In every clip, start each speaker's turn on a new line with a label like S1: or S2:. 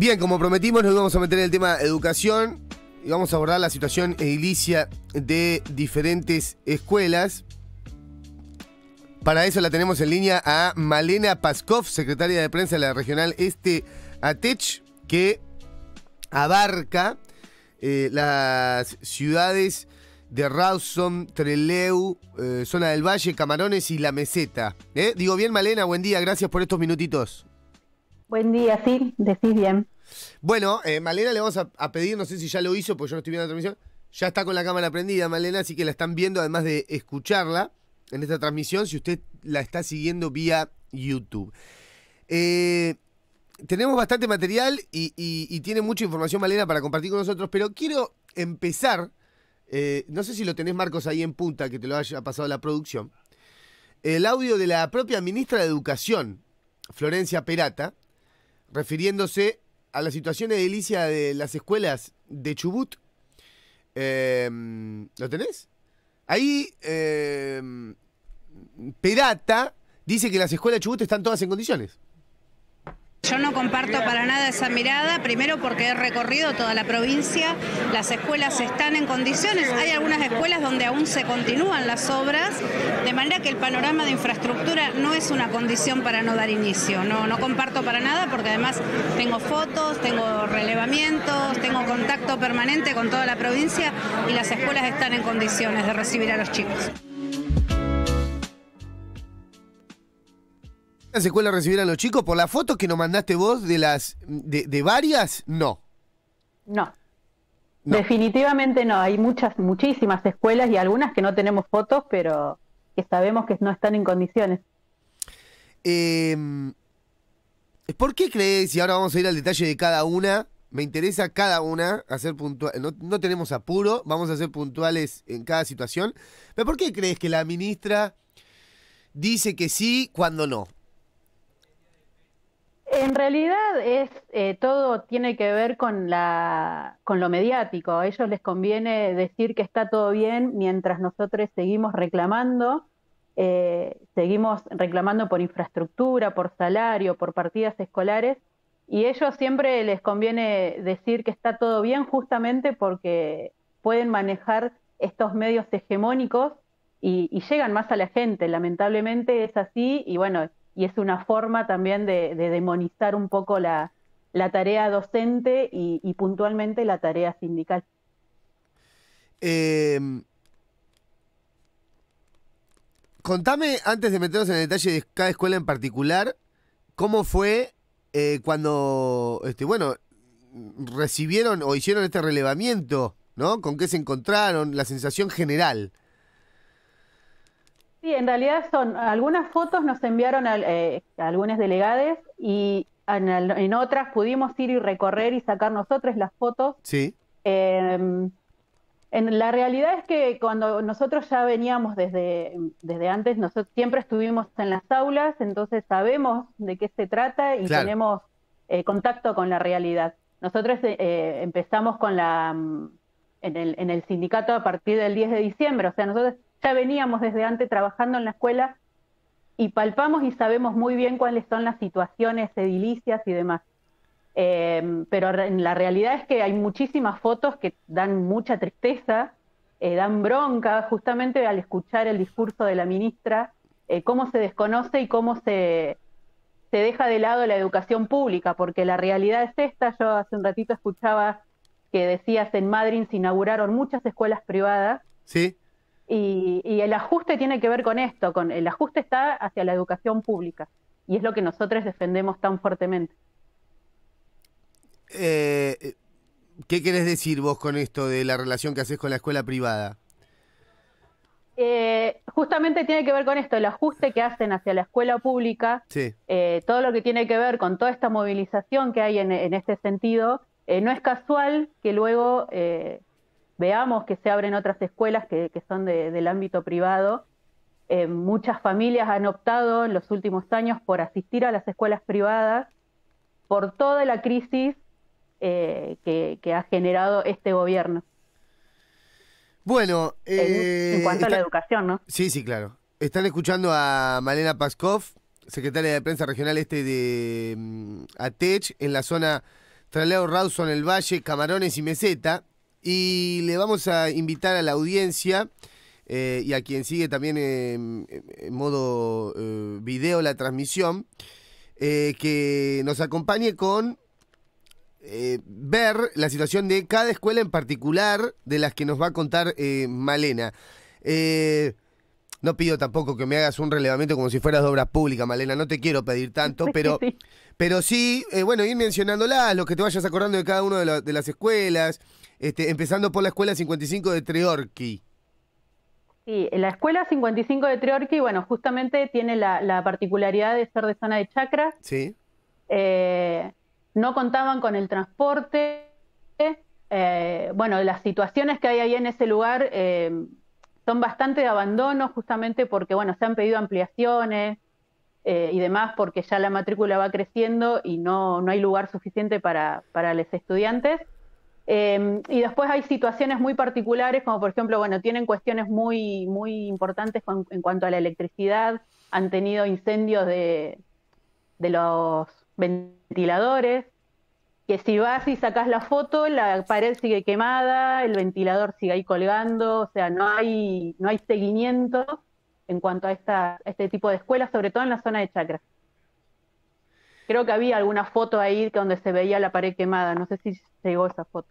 S1: Bien, como prometimos, nos vamos a meter en el tema educación y vamos a abordar la situación edilicia de diferentes escuelas. Para eso la tenemos en línea a Malena Paskov, secretaria de prensa de la regional Este ATECH, que abarca eh, las ciudades de Rawson, Treleu, eh, zona del Valle, Camarones y La Meseta. ¿eh? Digo bien, Malena, buen día, gracias por estos minutitos.
S2: Buen día, sí, decís bien.
S1: Bueno, eh, Malena le vamos a, pedir, no sé si ya lo hizo, porque yo no estoy viendo la transmisión. Ya está con la cámara prendida, Malena, así que la están viendo, además de escucharla en esta transmisión, si usted la está siguiendo vía YouTube. Eh, tenemos bastante material y, tiene mucha información, Malena, para compartir con nosotros, pero quiero empezar. Eh, no sé si lo tenés, Marcos, ahí en punta, que te lo haya pasado la producción. El audio de la propia ministra de Educación, Florencia Perata, refiriéndose a la situación de edilicia de las escuelas de Chubut. Em, ¿Lo tenés? Ahí em, Pedata dice que las escuelas de Chubut están todas en condiciones.
S2: Yo no comparto para nada esa mirada, primero porque he recorrido toda la provincia, las escuelas están en condiciones, hay algunas escuelas donde aún se continúan las obras, de manera que el panorama de infraestructura no es una condición para no dar inicio, no, no comparto para nada porque además tengo fotos, tengo relevamientos, tengo contacto permanente con toda la provincia y las escuelas están en condiciones de recibir a los chicos.
S1: ¿Las escuelas recibir a los chicos? ¿Por las fotos que nos mandaste vos de las de, varias? No. no.
S2: Definitivamente no. Hay muchas, muchísimas escuelas y algunas que no tenemos fotos, pero que sabemos que no están en condiciones. Eh,
S1: ¿Por qué crees, y ahora vamos a ir al detalle de cada una, me interesa cada una hacer puntual, no, no, tenemos apuro, vamos a ser puntuales en cada situación, pero ¿por qué crees que la ministra dice que sí cuando no?
S2: En realidad es eh, todo tiene que ver con la con lo mediático. A ellos les conviene decir que está todo bien mientras nosotros seguimos reclamando, eh, seguimos reclamando por infraestructura, por salario, por partidas escolares y ellos siempre les conviene decir que está todo bien justamente porque pueden manejar estos medios hegemónicos y, y llegan más a la gente. Lamentablemente es así y bueno y es una forma también de, demonizar un poco la, tarea docente y, puntualmente la tarea sindical.
S1: Eh, contame, antes de meternos en el detalle de cada escuela en particular, cómo fue eh, cuando, este, bueno, recibieron o hicieron este relevamiento, ¿no? ¿Con qué se encontraron? La sensación general.
S2: Sí, en realidad son algunas fotos nos enviaron a, eh, delegades y en, otras pudimos ir y recorrer y sacar nosotros las fotos. Sí. Em, en, la realidad es que cuando nosotros ya veníamos desde, desde antes, nosotros siempre estuvimos en las aulas, entonces sabemos de qué se trata y tenemos eh, contacto con la realidad. Nosotros eh, empezamos con la mm, en el, en el sindicato a partir del 10 de diciembre, o sea, nosotros ya veníamos desde antes trabajando en la escuela y palpamos y sabemos muy bien cuáles son las situaciones edilicias y demás. Eh, pero la realidad es que hay muchísimas fotos que dan mucha tristeza, eh, dan bronca, justamente al escuchar el discurso de la ministra, eh, cómo se desconoce y cómo se, se deja de lado la educación pública, porque la realidad es esta. Yo hace un ratito escuchaba que decías en Madrid se inauguraron muchas escuelas privadas. Sí. Y, el ajuste tiene que ver con esto, con el ajuste está hacia la educación pública y es lo que nosotros defendemos tan fuertemente.
S1: Eh, eh, ¿Qué querés decir vos con esto de la relación que haces con la escuela privada?
S2: Eh, justamente tiene que ver con esto, el ajuste que hacen hacia la escuela pública, todo lo que tiene que ver con toda esta movilización que hay en, en este sentido, no es casual que luego veamos que se abren otras escuelas que, son del ámbito privado. Eh, muchas familias han optado en los últimos años por asistir a las escuelas privadas por toda la crisis eh, que, ha generado este gobierno.
S1: Bueno, en, eh, cuanto a la educación, ¿no? Sí, sí, claro. Están escuchando a Malena Paskov, secretaria de Prensa Regional Este de mm, ATECH, en la zona Traleo en El Valle, Camarones y Meseta. Y le vamos a invitar a la audiencia eh, y a quien sigue también en, modo eh, video la transmisión, eh, que nos acompañe con ver la situación de cada escuela en particular de las que nos va a contar Malena. no pido tampoco que me hagas un relevamiento como si fueras de obras públicas, Malena, no te quiero pedir tanto, pero, pero sí, bueno, ir mencionándolas, lo que te vayas acordando de cada una de las escuelas. Este, empezando por la Escuela 55 de Treorqui.
S2: Sí, la Escuela 55 de Treorqui, bueno, justamente tiene la, particularidad de ser de zona de chacra Sí. Eh, no contaban con el transporte. Eh, bueno, las situaciones que hay ahí en ese lugar eh, son bastante de abandono justamente porque, bueno, se han pedido ampliaciones y demás porque ya la matrícula va creciendo y no, hay lugar suficiente para, para los estudiantes. Em, y después hay situaciones muy particulares, como por ejemplo, bueno, tienen cuestiones muy, muy importantes en cuanto a la electricidad, han tenido incendios de, los ventiladores, que si vas y sacas la foto, la pared sigue quemada, el ventilador sigue ahí colgando, o sea, no hay, no hay seguimiento en cuanto a, esta, este tipo de escuelas, sobre todo en la zona de Chacra. Creo que había alguna foto ahí donde se veía la pared quemada, no sé si llegó esa foto.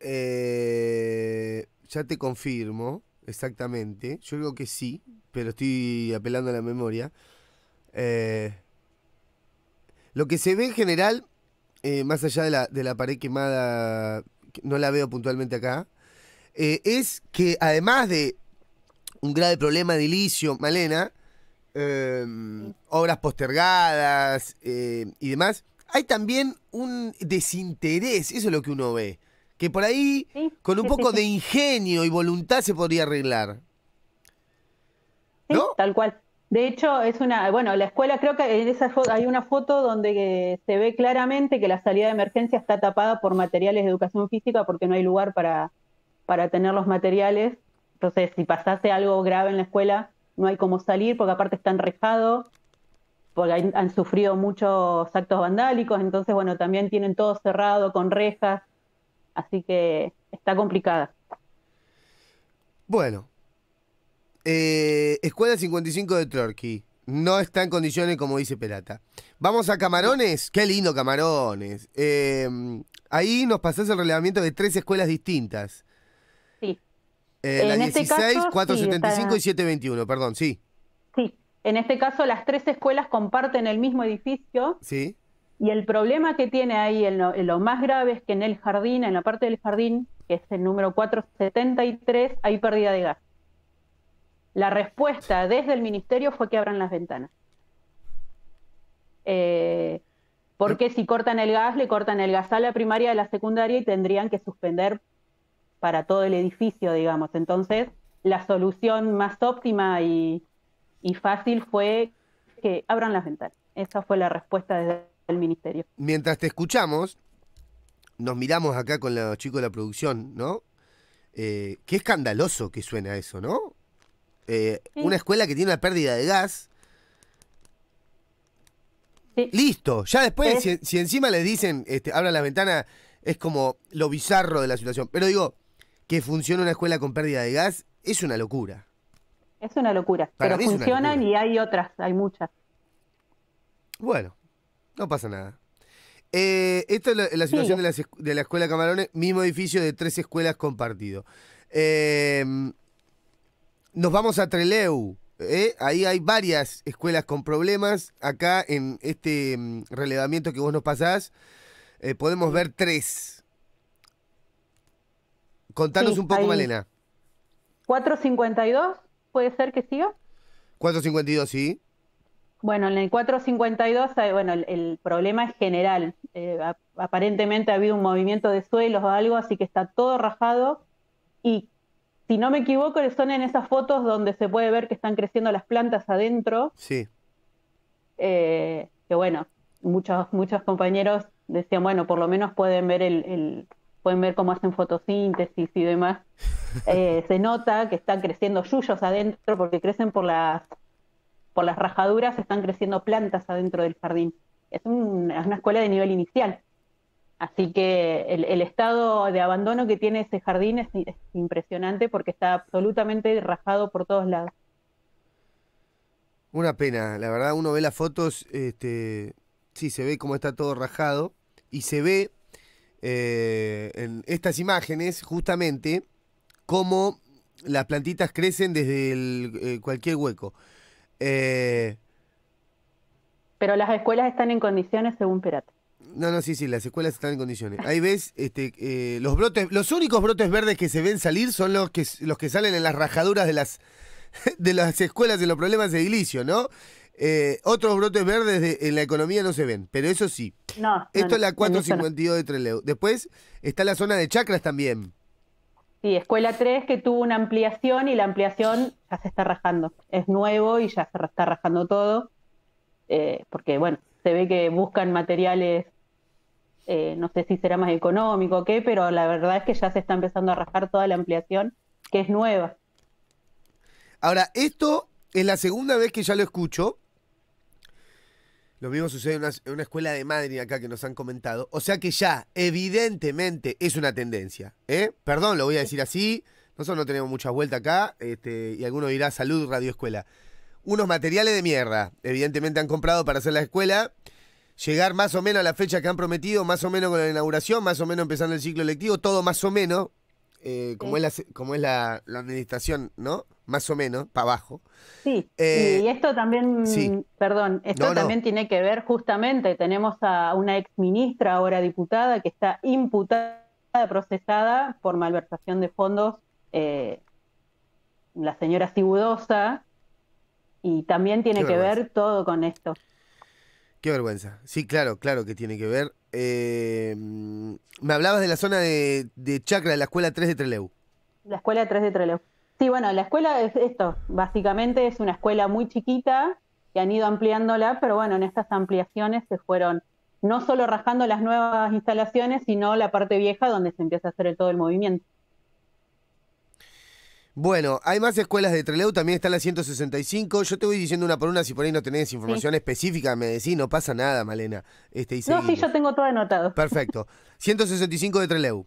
S1: Eh, ya te confirmo exactamente. Yo digo que sí, pero estoy apelando a la memoria. Eh, lo que se ve en general, eh, más allá de la, pared quemada, no la veo puntualmente acá, es que además de un grave problema de ilicio, Malena, em, obras postergadas y demás, hay también un desinterés, eso es lo que uno ve que por ahí con un poco de ingenio y voluntad se podría arreglar.
S2: ¿No? tal cual. De hecho, es una, bueno, la escuela creo que en esa hay una foto donde eh, se ve claramente que la salida de emergencia está tapada por materiales de educación física porque no hay lugar para, tener los materiales. Entonces, si pasase algo grave en la escuela, no hay cómo salir porque aparte están rejados, porque han sufrido muchos actos vandálicos, entonces, bueno, también tienen todo cerrado con rejas, Así que está complicada.
S1: Bueno, eh, Escuela 55 de Turkey. No está en condiciones como dice Pelata. Vamos a Camarones. Qué lindo Camarones. Eh, ahí nos pasás el relevamiento de tres escuelas distintas. Sí. Eh, las este 16, caso, 475 y 721, perdón, sí. Sí.
S2: En este caso las tres escuelas comparten el mismo edificio. Sí. Y el problema que tiene ahí, lo más grave, es que en el jardín, en la parte del jardín, que es el número 473, hay pérdida de gas. La respuesta desde el ministerio fue que abran las ventanas. Eh, porque si cortan el gas, le cortan el gas a la primaria, y a la secundaria y tendrían que suspender para todo el edificio, digamos. Entonces, la solución más óptima y, fácil fue que abran las ventanas. Esa fue la respuesta desde
S1: ministerio. Mientras te escuchamos, nos miramos acá con los chicos de la producción, ¿no? Eh, qué escandaloso que suena eso, ¿no? Eh, una escuela que tiene una pérdida de gas. Listo, ya después, si, encima les dicen, este, abran la ventana, es como lo bizarro de la situación. Pero digo, que funciona una escuela con pérdida de gas es una locura.
S2: Es una locura,
S1: pero funcionan
S2: y hay otras, hay muchas.
S1: Bueno, no pasa nada. Eh, esta es la, situación uh. de, la Escuela Camarones, mismo edificio de tres escuelas compartido. Em, nos vamos a Treleu. ¿eh? Ahí hay varias escuelas con problemas. Acá en este em, relevamiento que vos nos pasás, eh, podemos ver tres. Contanos un poco, Malena.
S2: 452, puede ser que siga.
S1: 452, sí.
S2: Bueno, en el 452, eh, bueno, el, problema es general. Eh, aparentemente ha habido un movimiento de suelos o algo, así que está todo rajado. Y si no me equivoco, son en esas fotos donde se puede ver que están creciendo las plantas adentro. Sí. Eh, que bueno, muchos, muchos compañeros decían, bueno, por lo menos pueden ver el, pueden ver cómo hacen fotosíntesis y demás. se nota que están creciendo yuyos adentro porque crecen por las por las rajaduras están creciendo plantas adentro del jardín. Es, una escuela de nivel inicial. Así que el, estado de abandono que tiene ese jardín es, impresionante porque está absolutamente rajado por todos lados.
S1: Una pena, la verdad uno ve las fotos, este, sí, se ve cómo está todo rajado y se ve eh, en estas imágenes justamente cómo las plantitas crecen desde el, eh, cualquier hueco. Eh, pero las escuelas están en condiciones según Perate. No, no, sí, sí, las escuelas están en condiciones. Ahí ves, este, eh, los brotes, los únicos brotes verdes que se ven salir son los que, los que salen en las rajaduras de las, de las escuelas de los problemas de edilicio, ¿no? Eh, otros brotes verdes en la economía no se ven, pero eso sí. No, Esto es la 452 de Trelew. Después está la zona de chacras también.
S2: Sí, Escuela 3 que tuvo una ampliación y la ampliación ya se está rajando. Es nuevo y ya se está rajando todo, eh, porque bueno, se ve que buscan materiales, eh, no sé si será más económico o qué, pero la verdad es que ya se está empezando a rajar toda la ampliación, que es nueva.
S1: Ahora, esto es la segunda vez que ya lo escucho, lo mismo sucede en una, escuela de Madrid acá que nos han comentado. O sea que ya, evidentemente, es una tendencia. ¿eh? Perdón, lo voy a decir así. Nosotros no tenemos mucha vuelta acá. Este, y alguno dirá, salud, Radio Escuela. Unos materiales de mierda. Evidentemente han comprado para hacer la escuela. Llegar más o menos a la fecha que han prometido, más o menos con la inauguración, más o menos empezando el ciclo lectivo, todo más o menos. Eh, como, es la, administración, ¿no? Más o menos, para abajo. Sí,
S2: eh, y esto también, perdón, esto también tiene que ver justamente, tenemos a una exministra, ahora diputada, que está imputada, procesada por malversación de fondos, eh, la señora Cibudosa, y también tiene que ver todo con esto.
S1: Qué vergüenza. Sí, claro, claro que tiene que ver. Eh, mm, me hablabas de la zona de, Chacra, de la escuela 3 de Trelew.
S2: La escuela 3 de Trelew. Sí, bueno, la escuela es esto, básicamente es una escuela muy chiquita que han ido ampliándola, pero bueno, en estas ampliaciones se fueron no solo rajando las nuevas instalaciones, sino la parte vieja donde se empieza a hacer todo el movimiento.
S1: Bueno, hay más escuelas de Trelew, también está la 165. Yo te voy diciendo una por una, si por ahí no tenés información específica, me decís, no pasa nada, Malena. Este, no, sí, yo tengo todo anotado. Perfecto. 165 de Trelew.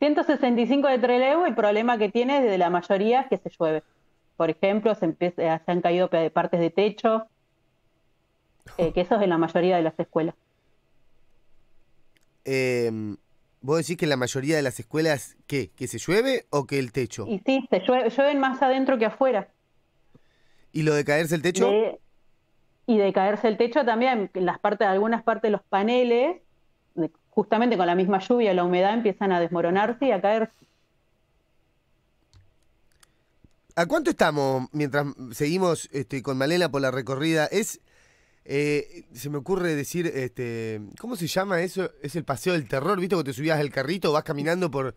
S2: 165 de Trelew, el problema que tiene de la mayoría es que se llueve. Por ejemplo, se, eh, han caído partes de techo, eh, que eso es en la mayoría de las escuelas.
S1: Eh, ¿Vos decís que la mayoría de las escuelas, qué? ¿Que se llueve o que el techo?
S2: Y sí, se llueve, llueven más adentro que afuera.
S1: ¿Y lo de caerse el techo?
S2: y de caerse el techo también, en las partes, algunas partes de los paneles, justamente con la misma lluvia, la humedad, empiezan a desmoronarse y a caerse.
S1: ¿A cuánto estamos mientras seguimos este, con Malena por la recorrida? ¿Es eh, se me ocurre decir, este, ¿cómo se llama eso? Es el paseo del terror, ¿viste? que te subías al carrito, vas caminando por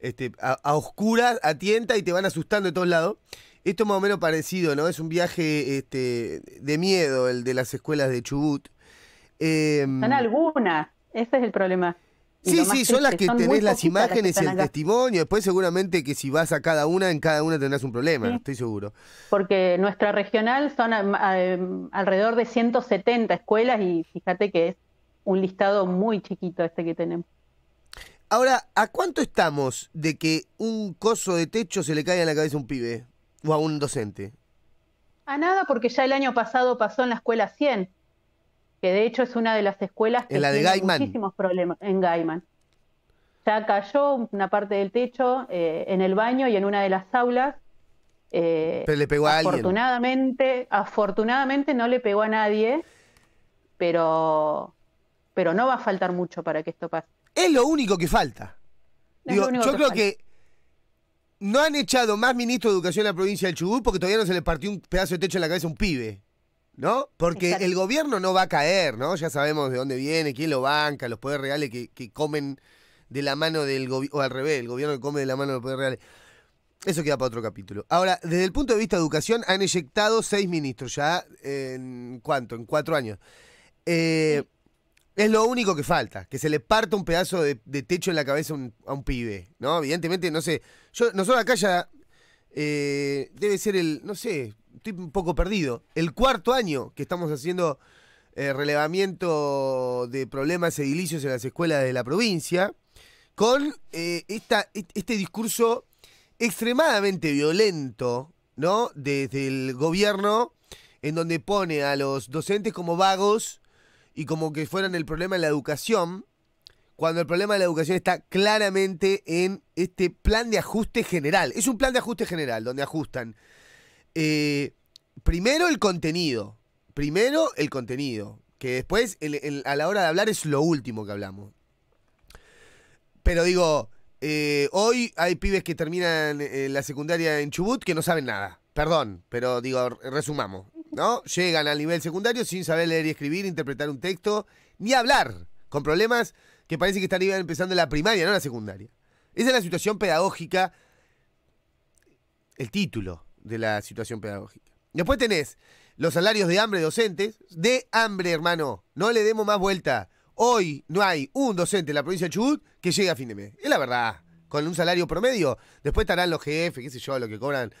S1: este, a, oscuras, a tienta y te van asustando de todos lados. Esto es más o menos parecido, ¿no? Es un viaje este, de miedo, el de las escuelas de Chubut. Eh, Son
S2: algunas, ese es el problema. Sí, sí, son las que tenés las imágenes y el
S1: testimonio. Después seguramente que si vas a cada una, en cada una tendrás un problema, estoy seguro.
S2: Porque nuestra regional son eh, eh, alrededor de 170 escuelas y fíjate que es un listado muy chiquito este que tenemos.
S1: Ahora, ¿a cuánto estamos de que un coso de techo se le caiga en la cabeza a un pibe o a un docente?
S2: A nada, porque ya el año pasado pasó en la escuela 100 que de hecho es una de las escuelas que tiene muchísimos problemas en Gaiman. Ya cayó una parte del techo eh, en el baño y en una de las aulas. Eh, pero le pegó a afortunadamente, alguien. afortunadamente no le pegó a nadie, pero, pero no va a faltar mucho para que esto pase. Es lo único que falta.
S1: yo creo que no han echado más ministro de educación en la provincia del Chubut porque todavía no se le partió un pedazo de techo en la cabeza a un pibe. ¿No? Porque el gobierno no va a caer, ¿no? Ya sabemos de dónde viene, quién lo banca, los poderes reales que, comen de la mano del gobierno, o al revés, el gobierno que come de la mano de los poderes reales. Eso queda para otro capítulo. Ahora, desde el punto de vista de educación, han eyectado seis ministros ya en cuánto, en cuatro años. Eh, es lo único que falta, que se le parta un pedazo de, techo en la cabeza a un pibe, ¿no? Evidentemente, no sé. Yo, nosotros acá ya eh, debe ser el, no sé, estoy un poco perdido. El cuarto año que estamos haciendo eh, relevamiento de problemas edilicios en las escuelas de la provincia, con eh, este discurso extremadamente violento, ¿no? Desde el gobierno, en donde pone a los docentes como vagos y como que fueran el problema de la educación, cuando el problema de la educación está claramente en este plan de ajuste general. Es un plan de ajuste general donde ajustan eh, primero el contenido. Primero el contenido. Que después, a la hora de hablar, es lo último que hablamos. Pero digo, eh, hoy hay pibes que terminan eh, la secundaria en Chubut que no saben nada. Perdón, pero digo, resumamos. ¿No? Llegan al nivel secundario sin saber leer y escribir, interpretar un texto, ni hablar, con problemas que parece que están empezando en la primaria, no en la secundaria. Esa es la situación pedagógica. El título de la situación pedagógica. Después tenés los salarios de hambre docentes. De hambre, hermano. No le demos más vuelta. Hoy no hay un docente en la provincia de Chubut que llegue a fin de mes. Es la verdad. Con un salario promedio. Después estarán los jefes, qué sé yo, lo que cobran.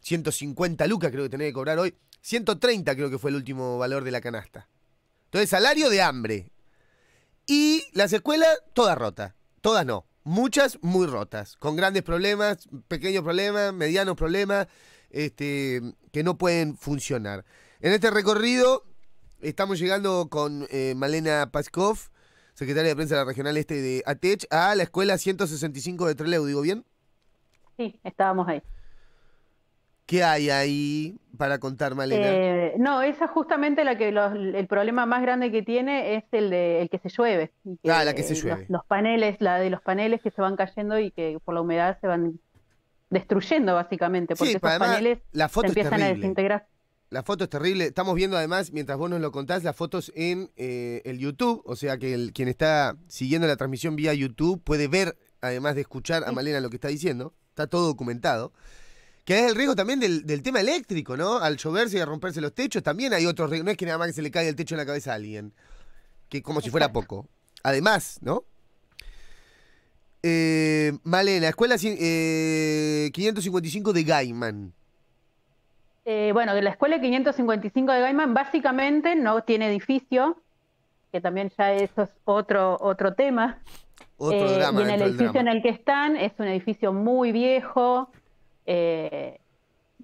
S1: 150 lucas creo que tenés que cobrar hoy. 130 creo que fue el último valor de la canasta. Entonces, salario de hambre. Y las escuelas, todas rotas. Todas no. Muchas muy rotas. Con grandes problemas, pequeños problemas, medianos problemas este, que no pueden funcionar. En este recorrido estamos llegando con eh, Malena Paskov, secretaria de prensa de la regional este de ATECH, a la escuela 165 de Trelew, ¿digo bien? Sí, estábamos ahí. ¿Qué hay ahí para contar, Malena? Eh,
S2: no, esa es justamente la que el problema más grande que tiene es el de el que se llueve. ah, la que se eh, llueve. los, paneles, la de los paneles que se van cayendo y que por la humedad se van destruyendo básicamente, porque paneles la empiezan a desintegrar.
S1: La foto es terrible. Estamos viendo además, mientras vos nos lo contás, las fotos en eh, el YouTube. O sea que quien está siguiendo la transmisión vía YouTube puede ver, además de escuchar a Malena lo que está diciendo. Está todo documentado. Que es el riesgo también del, tema eléctrico, ¿no? Al lloverse y a romperse los techos, también hay otros riesgos. No es que nada más que se le caiga el techo en la cabeza a alguien. Que como si fuera poco. Además, ¿no? Eh, la escuela 555 eh, de Gaiman.
S2: Eh, bueno, la escuela 555 de Gaiman básicamente no tiene edificio, que también ya eso es otro, otro tema. Otro eh, drama y en el edificio en el que están es un edificio muy viejo. Eh,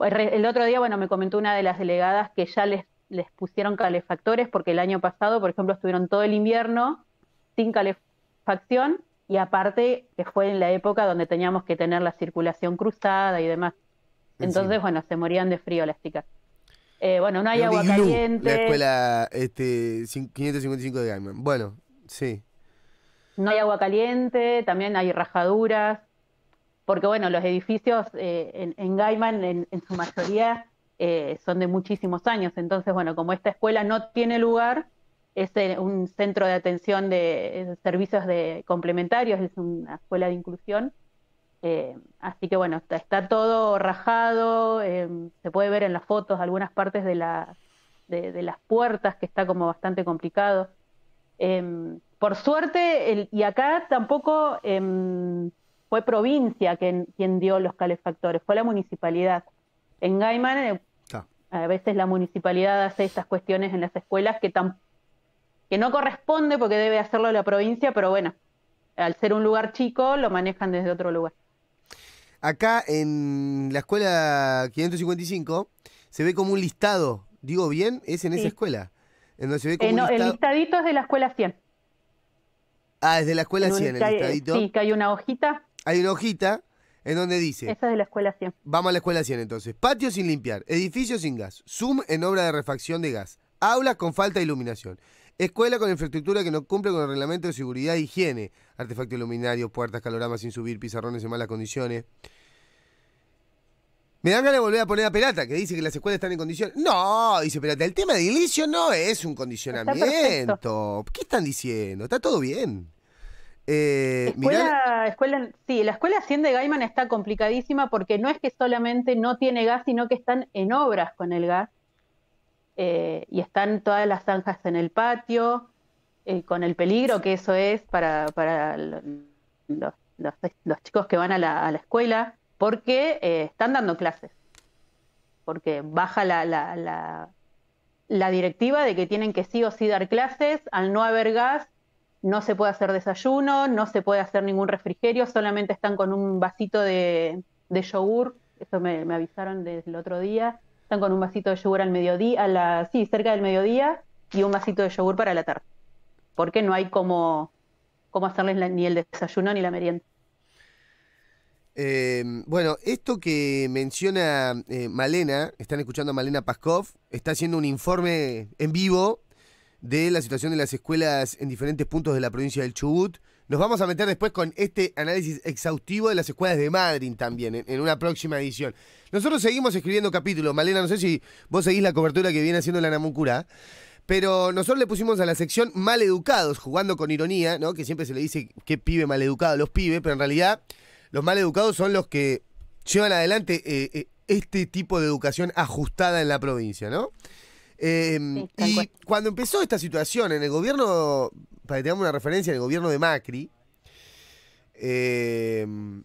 S2: el otro día, bueno, me comentó una de las delegadas que ya les, les pusieron calefactores porque el año pasado, por ejemplo, estuvieron todo el invierno sin calefacción y aparte que eh, fue en la época donde teníamos que tener la circulación cruzada y demás. Entonces, bueno, se morían de frío las chicas. Eh, bueno, no hay agua caliente. La escuela
S1: este, 555 de Gaiman. Bueno, sí.
S2: No hay agua caliente, también hay rajaduras, porque bueno, los edificios eh, en, Gaiman en, su mayoría son de muchísimos años, entonces bueno, como esta escuela no tiene lugar, es este, un centro de atención de servicios de complementarios, es una escuela de inclusión. Eh, así que bueno, está, todo rajado, em, se puede ver en las fotos algunas partes de, la, de, las puertas que está como bastante complicado. Em, por suerte, el, y acá tampoco em, fue provincia quien, dio los calefactores, fue la municipalidad. En Gaiman, eh, a veces la municipalidad hace estas cuestiones en las escuelas que tampoco no corresponde porque debe hacerlo la provincia, pero bueno, al ser un lugar chico lo manejan desde otro lugar.
S1: Acá en la escuela 555 se ve como un listado, digo bien, es en esa escuela. se ve eh, El
S2: listadito es de la escuela 100.
S1: Ah, es de la escuela 100 el listadito. Sí, que
S2: hay una hojita.
S1: Hay una hojita en donde dice... Esa
S2: es de la escuela 100.
S1: Vamos a la escuela 100 entonces. Patio sin limpiar, edificio sin gas, Zoom en obra de refacción de gas, aulas con falta de iluminación. Escuela con infraestructura que no cumple con el reglamento de seguridad e higiene. artefacto iluminario, puertas, caloramas sin subir, pizarrones en malas condiciones. Me dan ganas de volver a poner a Pelata, que dice que las escuelas están en condiciones. No, dice Pelata, el tema de edilicio no es un condicionamiento. ¿Qué están diciendo? Está todo bien. Eh,
S2: escuela, sí, la escuela Hacienda de Gaiman está complicadísima porque no es que solamente no tiene gas, sino que están en obras con el gas. Eh, y están todas las zanjas en el patio, eh, con el peligro que eso es para, para los, chicos que van a la, escuela, porque eh, están dando clases, porque baja la, la, la directiva de que tienen que sí o sí dar clases, al no haber gas no se puede hacer desayuno, no se puede hacer ningún refrigerio, solamente están con un vasito de, yogur, eso me, me, avisaron desde el otro día, están con un vasito de yogur al mediodía, a la, cerca del mediodía y un vasito de yogur para la tarde. Porque no hay como, cómo hacerles ni el desayuno ni la merienda.
S1: Em, bueno, esto que menciona eh, Malena, están escuchando a Malena Paskov, está haciendo un informe en vivo de la situación de las escuelas en diferentes puntos de la provincia del Chubut. Nos vamos a meter después con este análisis exhaustivo de las escuelas de Madrid también, en, una próxima edición. Nosotros seguimos escribiendo capítulos. Malena, no sé si vos seguís la cobertura que viene haciendo la Namuncura, pero nosotros le pusimos a la sección mal educados, jugando con ironía, ¿no? Que siempre se le dice qué pibe maleducado los pibes, pero en realidad los mal educados son los que llevan adelante eh, eh, este tipo de educación ajustada en la provincia, ¿no? Em, y cuando empezó esta situación en el gobierno, para que tengamos una referencia, en el gobierno de Macri, em,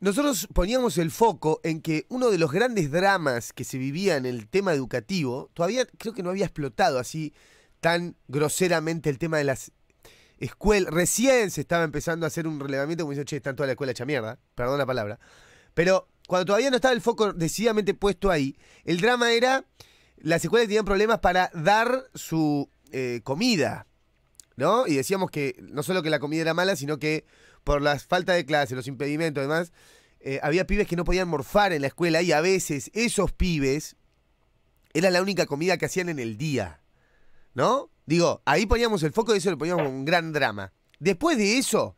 S1: nosotros poníamos el foco en que uno de los grandes dramas que se vivía en el tema educativo, todavía creo que no había explotado así tan groseramente el tema de las escuelas. Recién se estaba empezando a hacer un relevamiento como dice, che, están toda la escuela hecha perdón la palabra. Pero cuando todavía no estaba el foco decididamente puesto ahí, el drama era las escuelas tenían problemas para dar su eh, comida, ¿no? Y decíamos que no solo que la comida era mala, sino que por la falta de clase, los impedimentos, y demás, eh, había pibes que no podían morfar en la escuela y a veces esos pibes era la única comida que hacían en el día, ¿no? Digo, ahí poníamos el foco y eso le poníamos un gran drama. Después de eso,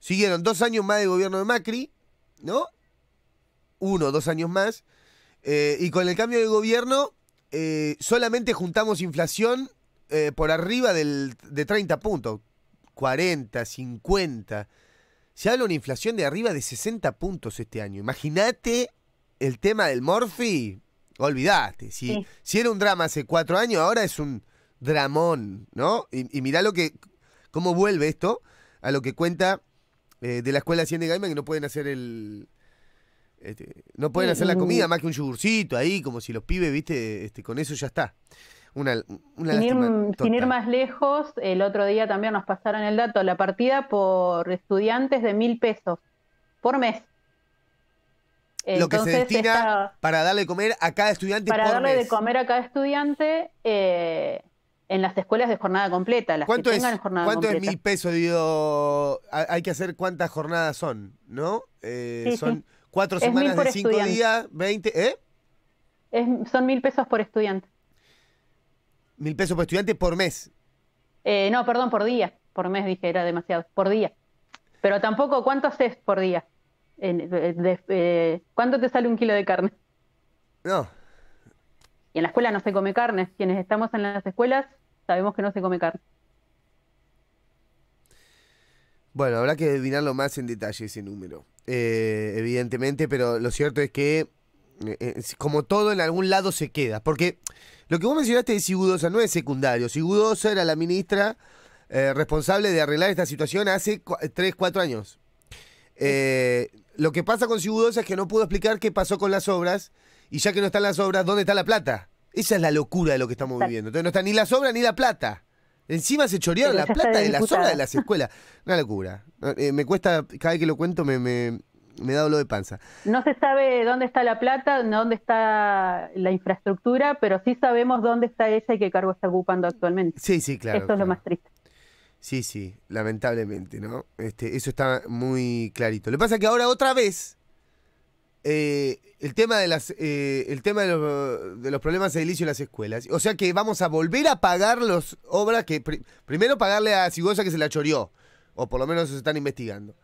S1: siguieron dos años más de gobierno de Macri, ¿no? uno dos años más. Eh, y con el cambio de gobierno, eh, solamente juntamos inflación eh, por arriba del, de 30 puntos. 40, 50. Se habla de una inflación de arriba de 60 puntos este año. Imagínate el tema del Morphy. Olvidaste. Si, si era un drama hace cuatro años, ahora es un dramón, ¿no? Y, y mirá lo que, cómo vuelve esto a lo que cuenta de la Escuela Cien de Gaima, que no pueden hacer el, este, no pueden hacer la comida más que un yogurcito ahí, como si los pibes, viste, este, con eso ya está. Una, sin, ir, más
S2: lejos, el otro día también nos pasaron el dato, la partida por estudiantes de mil pesos por mes. Lo que se destina
S1: para darle de comer a cada estudiante. Para darle de
S2: comer a cada estudiante eh, en las escuelas de jornada completa. Las ¿Cuánto que tengan es, jornada ¿cuánto es mil
S1: pesos? hay que hacer cuántas jornadas son, ¿no? Eh, son. Cuatro semanas de cinco días, 20, ¿eh?
S2: son mil pesos por estudiante.
S1: Mil pesos por estudiante por mes.
S2: Eh, no, perdón, por día. Por mes dije, era demasiado. Por día. Pero tampoco, ¿cuánto haces por día? Eh, eh, ¿Cuánto te sale un kilo de carne? No. Y en la escuela no se come carne. Quienes estamos en las escuelas sabemos que no se come carne.
S1: Bueno, habrá que adivinarlo más en detalle ese número, eh, evidentemente, pero lo cierto es que, eh, eh, como todo, en algún lado se queda. Porque lo que vos mencionaste de Sigudosa no es secundario. Sigudosa era la ministra responsable de arreglar esta situación hace 3, 4 años. lo que pasa con Sigudosa es que no pudo explicar qué pasó con las obras, y ya que no están las obras, ¿dónde está la plata? Esa es la locura de lo que estamos viviendo. Entonces no está ni las obras ni la plata. Encima se chorearon la plata de la zona de las escuelas. Una locura. Eh, me cuesta, cada vez que lo cuento me, me, da dolor de panza.
S2: No se sabe dónde está la plata, dónde está la infraestructura, pero sí sabemos dónde está ella y qué cargo está ocupando actualmente. Sí, sí, claro. Esto es lo
S1: más triste. Sí, sí, lamentablemente, ¿no? Este, eso está muy clarito. Lo que pasa es que ahora otra vez eh, el tema de las eh, el tema de los, problemas de edilicio en las escuelas. O sea que vamos a volver a pagar las obras que primero pagarle a Cigosa que se la choreó, o por lo menos se están investigando.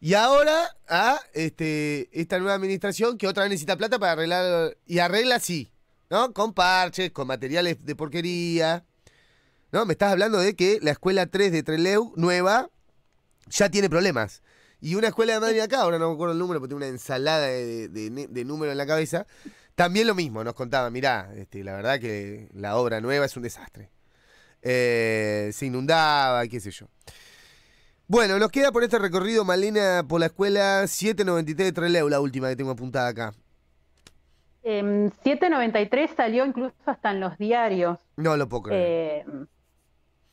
S1: Y ahora a este, esta nueva administración que otra vez necesita plata para arreglar y arregla así, ¿no? Con parches, con materiales de porquería. ¿No? Me estás hablando de que la escuela 3 de Treleu nueva ya tiene problemas y una escuela de Madrid acá, ahora no me acuerdo el número, porque tiene una ensalada de, de, números en la cabeza. También lo mismo, nos contaba, mirá, este, la verdad que la obra nueva es un desastre. Eh, se inundaba, qué sé yo. Bueno, nos queda por este recorrido, Malena, por la escuela 793 de Treleu, la última que tengo apuntada acá.
S2: 793 em, salió incluso hasta en los diarios.
S1: No lo puedo creer.
S2: Eh,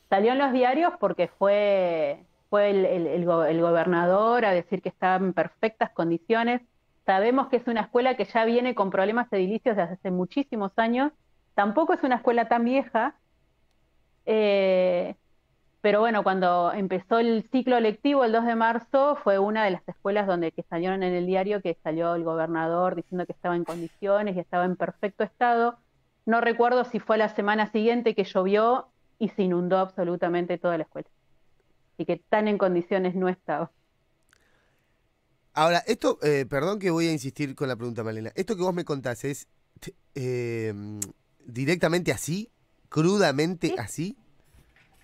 S2: salió en los diarios porque fue el, gobernador a decir que estaba en perfectas condiciones. Sabemos que es una escuela que ya viene con problemas edilicios desde hace muchísimos años. Tampoco es una escuela tan vieja. Eh, pero bueno, cuando empezó el ciclo lectivo el 2 de marzo, fue una de las escuelas donde que salieron en el diario que salió el gobernador diciendo que estaba en condiciones y estaba en perfecto estado. No recuerdo si fue la semana siguiente que llovió y se inundó absolutamente toda la escuela y que tan en condiciones no estaba.
S1: Ahora, esto, eh, perdón que voy a insistir con la pregunta, Malena. Esto que vos me contás es em, directamente así, crudamente así.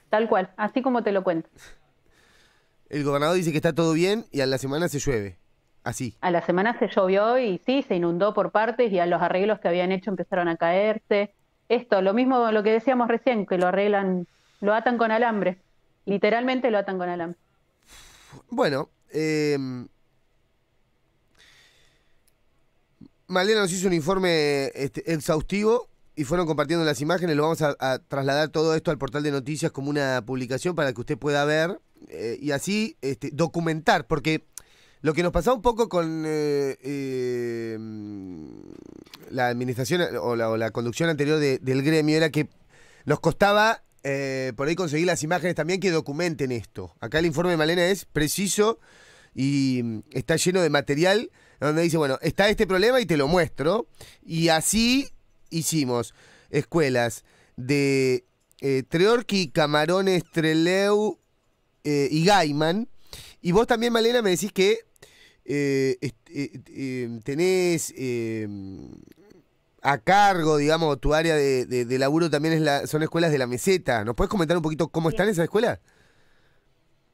S1: Tal cual, así como te lo cuento. El gobernador dice que está todo bien y a la semana se llueve. Así.
S2: A la semana se llovió y sí, se inundó por partes y a los arreglos que habían hecho empezaron a caerse. Esto, lo mismo lo que decíamos recién, que lo arreglan, lo atan con alambre. Literalmente lo atan con alambre.
S1: Bueno, eh, Malena nos hizo un informe este, exhaustivo y fueron compartiendo las imágenes. Lo vamos a, trasladar todo esto al portal de noticias como una publicación para que usted pueda ver eh, y así este, documentar, porque lo que nos pasaba un poco con eh, eh, la administración o la, conducción anterior del gremio era que nos costaba eh, por ahí conseguir las imágenes también que documenten esto. Acá el informe de Malena es preciso y mm, está lleno de material donde dice, bueno, está este problema y te lo muestro. Y así hicimos escuelas de eh, Treorqui, Camarones, Treleu eh, y Gaiman. Y vos también, Malena, me decís que tenés a cargo, digamos, tu área de, laburo también es son escuelas de la meseta. ¿Nos puedes comentar un poquito cómo están esas escuelas?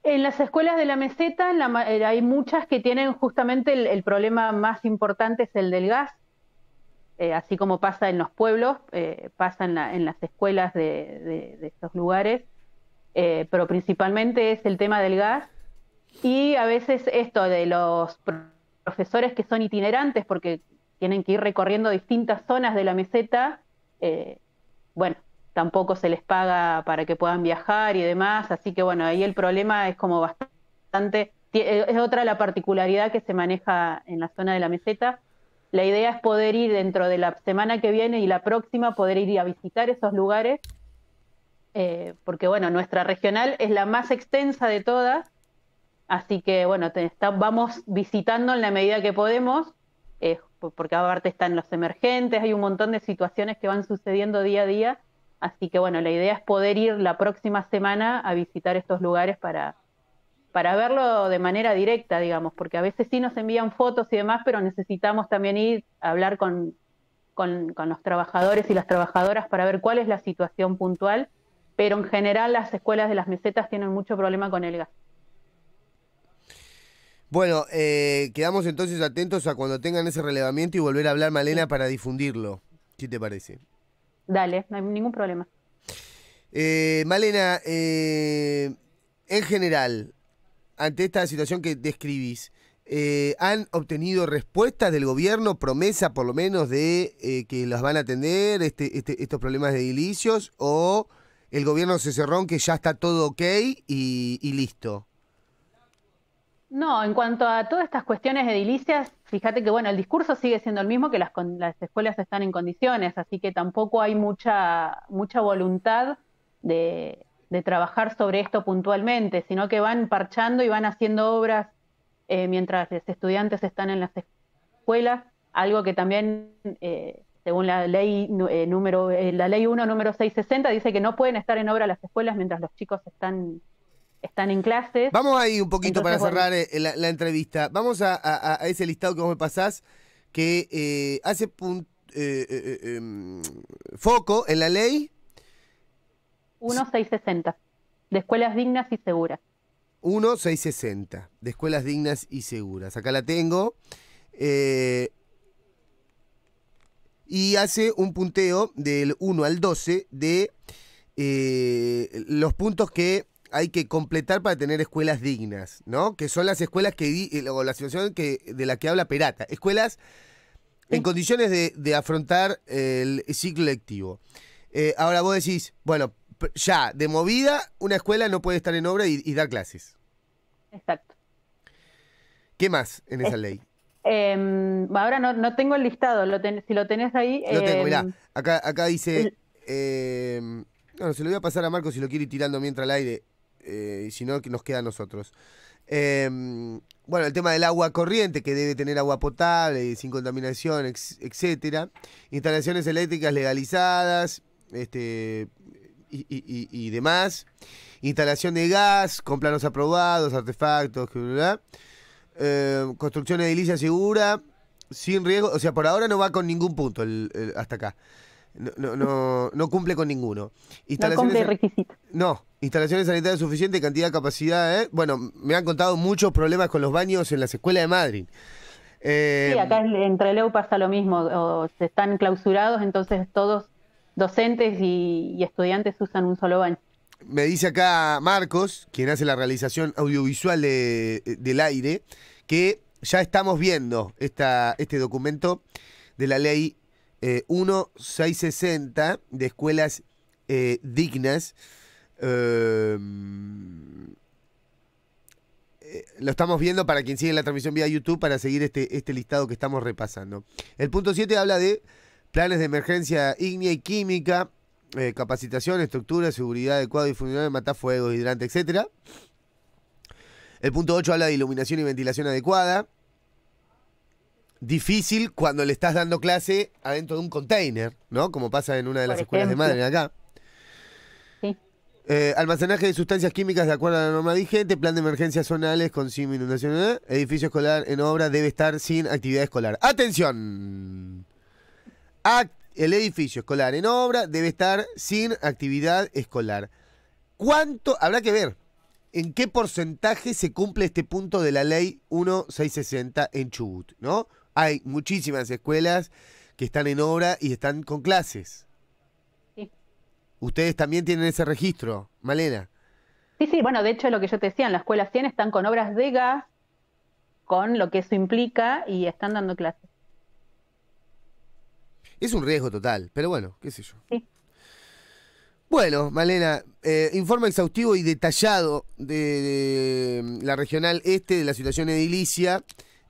S2: En las escuelas de la meseta eh, hay muchas que tienen justamente el, problema más importante es el del gas, eh, así como pasa en los pueblos, eh, pasa en, las escuelas de, estos lugares, pero principalmente es el tema del gas y a veces esto de los profesores que son itinerantes, porque tienen que ir recorriendo distintas zonas de la meseta, eh, bueno, tampoco se les paga para que puedan viajar y demás, así que bueno, ahí el problema es como bastante, eh, es otra la particularidad que se maneja en la zona de la meseta. La idea es poder ir dentro de la semana que viene y la próxima, poder ir a visitar esos lugares, eh, porque bueno, nuestra regional es la más extensa de todas, así que bueno, vamos visitando en la medida que podemos, eh, porque aparte están los emergentes, hay un montón de situaciones que van sucediendo día a día, así que bueno, la idea es poder ir la próxima semana a visitar estos lugares para, para verlo de manera directa, digamos, porque a veces sí nos envían fotos y demás, pero necesitamos también ir a hablar con, con, con los trabajadores y las trabajadoras para ver cuál es la situación puntual, pero en general las escuelas de las mesetas tienen mucho problema con el gas.
S1: Bueno, eh, quedamos entonces atentos a cuando tengan ese relevamiento y volver a hablar, Malena, para difundirlo. ¿Qué te parece?
S2: Dale, no hay ningún problema.
S1: Eh, Malena, eh, en general, ante esta situación que describís, ¿han obtenido respuestas del gobierno, promesa por lo menos de que las van a atender este, este, estos problemas de edilicios o el gobierno se cerró en que ya está todo ok y listo?
S2: No, en cuanto a todas estas cuestiones edilicias, fíjate que bueno, el discurso sigue siendo el mismo que las, escuelas están en condiciones, así que tampoco hay mucha mucha voluntad de, trabajar sobre esto puntualmente, sino que van parchando y van haciendo obras eh, mientras los estudiantes están en las escuelas, algo que también eh, según la ley eh, número la ley 1 número 660 dice que no pueden estar en obra las escuelas mientras los chicos están están en clase. Vamos ahí un poquito para cerrar
S1: eh, eh, la, entrevista. Vamos a, ese listado que vos me pasás que eh, hace em, foco en la ley. 1660, de escuelas dignas y seguras. 1660, de escuelas dignas y seguras. Acá la tengo. y hace un punteo del 1 al 12 de los puntos que hay que completar para tener escuelas dignas, ¿no? Que son las escuelas que, eh, o la situación que, de la que habla Perata. Escuelas en condiciones de, afrontar el ciclo lectivo. Eh, ahora vos decís, bueno, ya, de movida, una escuela no puede estar en obra y, dar clases. Exacto. ¿Qué más en esa ley?
S2: Em, ahora no, tengo el listado, si lo tenés ahí... Lo tengo, mirá, em,
S1: acá, dice... Em, bueno, se lo voy a pasar a Marco si lo quiere ir tirando mientras al aire eh, y si no, nos queda a nosotros. Em, bueno, el tema del agua corriente, que debe tener agua potable sin contaminación, etcétera. Instalaciones eléctricas legalizadas este, y, demás. Instalación de gas con planos aprobados, artefactos, em, construcción edilicia segura, sin riesgo. O sea, por ahora no va con ningún punto hasta acá no, no, no, cumple con ninguno. no cumple requisitos. No, instalaciones sanitarias suficientes, cantidad, de capacidad. ¿eh? Bueno, me han contado muchos problemas con los baños en las escuelas de Madrid. sí, eh, acá entre Leu pasa lo mismo. O se están
S2: clausurados, entonces todos docentes y, estudiantes usan un solo baño.
S1: Me dice acá Marcos, quien hace la realización audiovisual del aire, que ya estamos viendo este documento de la ley 1660 eh, de escuelas eh, dignas. Eh, lo estamos viendo para quien sigue la transmisión vía YouTube para seguir este, este listado que estamos repasando. El punto 7 habla de planes de emergencia ígnea y química, capacitación, estructura, seguridad adecuada y mata matafuegos, hidrante, etc. El punto 8 habla de iluminación y ventilación adecuada difícil cuando le estás dando clase adentro de un container, ¿no? Como pasa en una de las escuelas de madre acá. Eh, almacenaje de sustancias químicas de acuerdo a la norma vigente, plan de emergencias zonales con sin inundación, ¿eh? edificio escolar en obra debe estar sin actividad escolar. ¡Atención! el edificio escolar en obra debe estar sin actividad escolar. ¿Cuánto? Habrá que ver en qué porcentaje se cumple este punto de la ley 1660 en Chubut, ¿no? hay muchísimas escuelas que están en obra y están con clases. Sí. Ustedes también tienen ese registro, Malena.
S2: Sí, sí, bueno, de hecho lo que yo te decía, en la escuelas 100 están con obras de gas, con lo que eso implica y están dando clases.
S1: Es un riesgo total, pero bueno, qué sé yo. Sí. Bueno, Malena, eh, informe exhaustivo y detallado de, de, la regional este de la situación edilicia.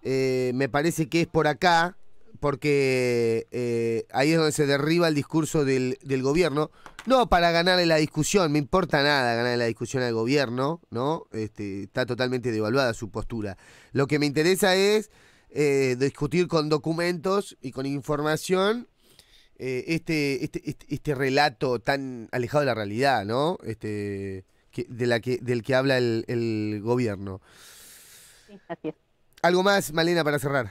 S1: Eh, me parece que es por acá, porque eh, ahí es donde se derriba el discurso del, del, gobierno. No para ganarle la discusión, me importa nada ganarle la discusión al gobierno, ¿no? Este, está totalmente devaluada su postura. Lo que me interesa es eh, discutir con documentos y con información este, este, este, este, relato tan alejado de la realidad, ¿no? Este, que, de la que, del que habla el, el gobierno. Sí, así ¿Algo más, Malena, para cerrar?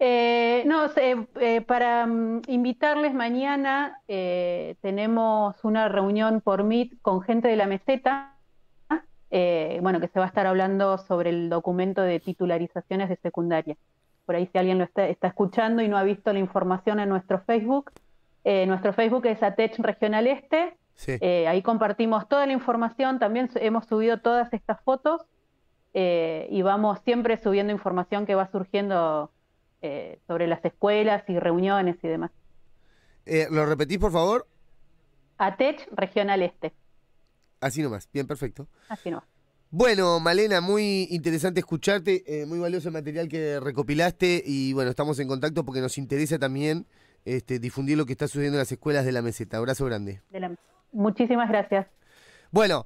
S2: Eh, no, eh, para mm, invitarles mañana eh, tenemos una reunión por Meet con gente de la meseta, bueno, que se va a estar hablando sobre el documento de titularizaciones de secundaria. Por ahí si alguien lo está, escuchando y no ha visto la información en nuestro Facebook, nuestro Facebook es ATECH Regional Este, ahí compartimos toda la información, también hemos subido todas estas fotos eh, y vamos siempre subiendo información que va surgiendo eh, sobre las escuelas y reuniones y demás.
S1: Eh, ¿Lo repetís, por favor?
S2: ATECH Regional Este.
S1: Así nomás, bien, perfecto. Así nomás. Bueno, Malena, muy interesante escucharte, muy valioso el material que recopilaste y bueno, estamos en contacto porque nos interesa también este, difundir lo que está sucediendo en las escuelas de la meseta. Abrazo grande.
S2: De la... Muchísimas gracias.
S1: Bueno.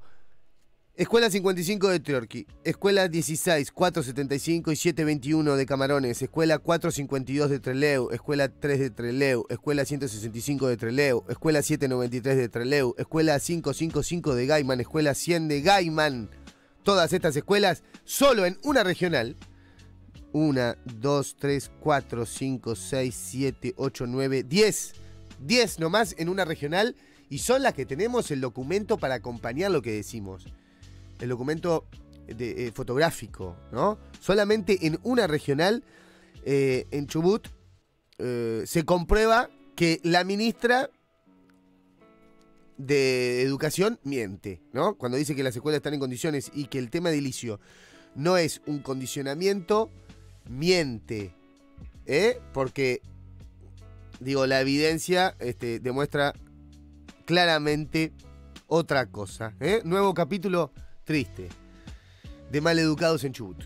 S1: Escuela 55 de Triorqui, Escuela 16, 475 y 721 de Camarones, Escuela 452 de Treleu, Escuela 3 de Treleu, Escuela 165 de Treleu, Escuela 793 de Treleu, Escuela 555 de Gaiman, Escuela 100 de Gaiman. Todas estas escuelas solo en una regional. 1, 2, 3, 4, 5, 6, 7, 8, 9, 10. 10 nomás en una regional y son las que tenemos el documento para acompañar lo que decimos el documento eh, fotográfico, ¿no? Solamente en una regional, eh, en Chubut, eh, se comprueba que la ministra de Educación miente, ¿no? Cuando dice que las escuelas están en condiciones y que el tema de no es un condicionamiento, miente, ¿eh? Porque, digo, la evidencia este, demuestra claramente otra cosa, ¿eh? Nuevo capítulo Triste. De maleducados en Chubut.